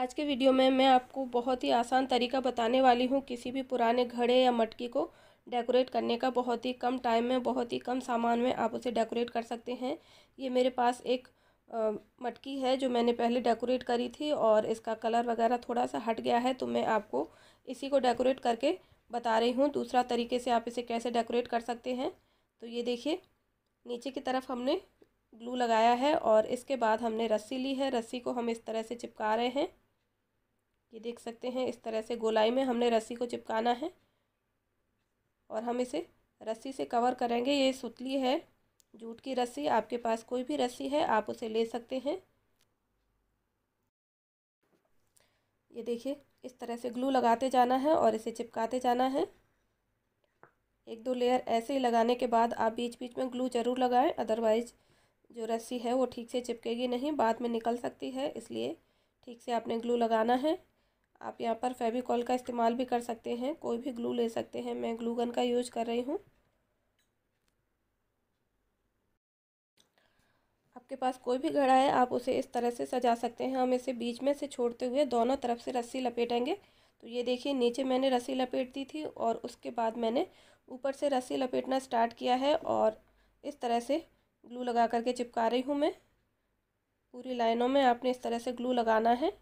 आज के वीडियो में मैं आपको बहुत ही आसान तरीका बताने वाली हूँ किसी भी पुराने घड़े या मटकी को डेकोरेट करने का बहुत ही कम टाइम में बहुत ही कम सामान में आप उसे डेकोरेट कर सकते हैं ये मेरे पास एक आ, मटकी है जो मैंने पहले डेकोरेट करी थी और इसका कलर वगैरह थोड़ा सा हट गया है तो मैं आपको इसी को डेकोरेट करके बता रही हूँ दूसरा तरीके से आप इसे कैसे डेकोरेट कर सकते हैं तो ये देखिए नीचे की तरफ हमने ग्लू लगाया है और इसके बाद हमने रस्सी ली है रस्सी को हम इस तरह से चिपका रहे हैं ये देख सकते हैं इस तरह से गोलाई में हमने रस्सी को चिपकाना है और हम इसे रस्सी से कवर करेंगे ये सुतली है जूट की रस्सी आपके पास कोई भी रस्सी है आप उसे ले सकते हैं ये देखिए इस तरह से ग्लू लगाते जाना है और इसे चिपकाते जाना है एक दो लेयर ऐसे ही लगाने के बाद आप बीच बीच में ग्लू ज़रूर लगाएं अदरवाइज जो रस्सी है वो ठीक से चिपकेगी नहीं बाद में निकल सकती है इसलिए ठीक से आपने ग्लू लगाना है आप यहाँ पर फेविकॉल का इस्तेमाल भी कर सकते हैं कोई भी ग्लू ले सकते हैं मैं ग्लू गन का यूज कर रही हूँ आपके पास कोई भी घड़ा है आप उसे इस तरह से सजा सकते हैं हम इसे बीच में से छोड़ते हुए दोनों तरफ से रस्सी लपेटेंगे तो ये देखिए नीचे मैंने रस्सी लपेट दी थी और उसके बाद मैंने ऊपर से रस्सी लपेटना स्टार्ट किया है और इस तरह से ग्लू लगा करके चिपका रही हूँ मैं पूरी लाइनों में आपने इस तरह से ग्लू लगाना है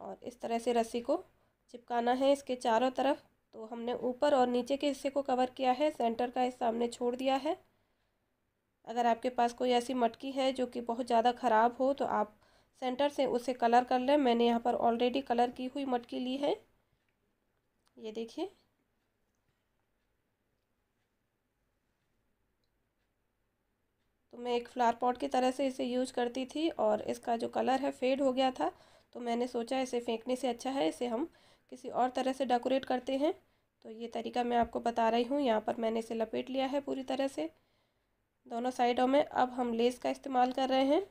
और इस तरह से रस्सी को चिपकाना है इसके चारों तरफ तो हमने ऊपर और नीचे के हिस्से को कवर किया है सेंटर का हिस्सा हमने छोड़ दिया है अगर आपके पास कोई ऐसी मटकी है जो कि बहुत ज़्यादा ख़राब हो तो आप सेंटर से उसे कलर कर लें मैंने यहाँ पर ऑलरेडी कलर की हुई मटकी ली है ये देखिए तो मैं एक फ्लावर पॉट की तरह से इसे यूज करती थी और इसका जो कलर है फेड हो गया था तो मैंने सोचा इसे फेंकने से अच्छा है इसे हम किसी और तरह से डेकोरेट करते हैं तो ये तरीका मैं आपको बता रही हूँ यहाँ पर मैंने इसे लपेट लिया है पूरी तरह से दोनों साइडों में अब हम लेस का इस्तेमाल कर रहे हैं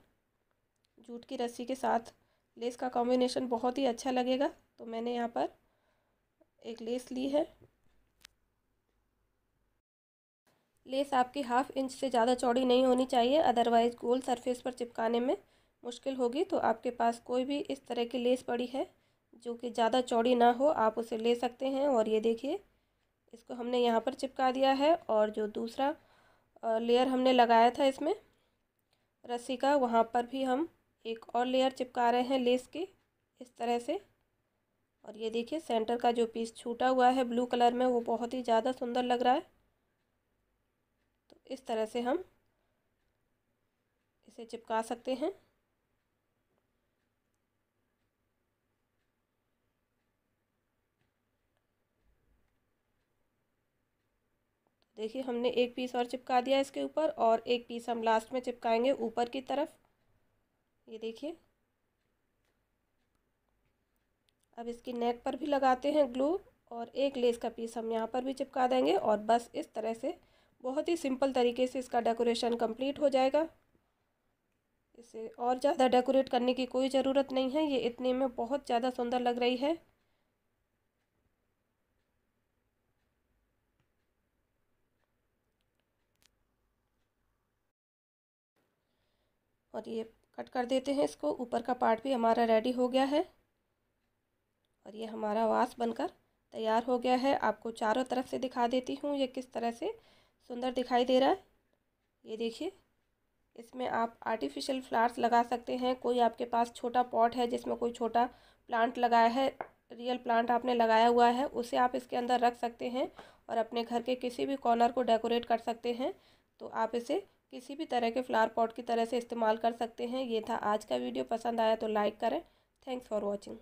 जूट की रस्सी के साथ लेस का कॉम्बिनेशन बहुत ही अच्छा लगेगा तो मैंने यहाँ पर एक लेस ली है लेस आपकी हाफ़ इंच से ज़्यादा चौड़ी नहीं होनी चाहिए अदरवाइज़ गोल सरफेस पर चिपकाने में मुश्किल होगी तो आपके पास कोई भी इस तरह की लेस पड़ी है जो कि ज़्यादा चौड़ी ना हो आप उसे ले सकते हैं और ये देखिए इसको हमने यहाँ पर चिपका दिया है और जो दूसरा लेयर हमने लगाया था इसमें रस्सी का वहाँ पर भी हम एक और लेयर चिपका रहे हैं लेस की इस तरह से और ये देखिए सेंटर का जो पीस छूटा हुआ है ब्लू कलर में वो बहुत ही ज़्यादा सुंदर लग रहा है तो इस तरह से हम इसे चिपका सकते हैं देखिए हमने एक पीस और चिपका दिया इसके ऊपर और एक पीस हम लास्ट में चिपकाएंगे ऊपर की तरफ ये देखिए अब इसकी नेक पर भी लगाते हैं ग्लू और एक लेस का पीस हम यहाँ पर भी चिपका देंगे और बस इस तरह से बहुत ही सिंपल तरीके से इसका डेकोरेशन कंप्लीट हो जाएगा इसे और ज़्यादा डेकोरेट करने की कोई ज़रूरत नहीं है ये इतने में बहुत ज़्यादा सुंदर लग रही है और ये कट कर देते हैं इसको ऊपर का पार्ट भी हमारा रेडी हो गया है और ये हमारा वास बनकर तैयार हो गया है आपको चारों तरफ से दिखा देती हूँ ये किस तरह से सुंदर दिखाई दे रहा है ये देखिए इसमें आप आर्टिफिशियल फ्लावर्स लगा सकते हैं कोई आपके पास छोटा पॉट है जिसमें कोई छोटा प्लांट लगाया है रियल प्लांट आपने लगाया हुआ है उसे आप इसके अंदर रख सकते हैं और अपने घर के किसी भी कॉर्नर को डेकोरेट कर सकते हैं तो आप इसे किसी भी तरह के फ्लावर पॉट की तरह से इस्तेमाल कर सकते हैं ये था आज का वीडियो पसंद आया तो लाइक करें थैंक्स फॉर वॉचिंग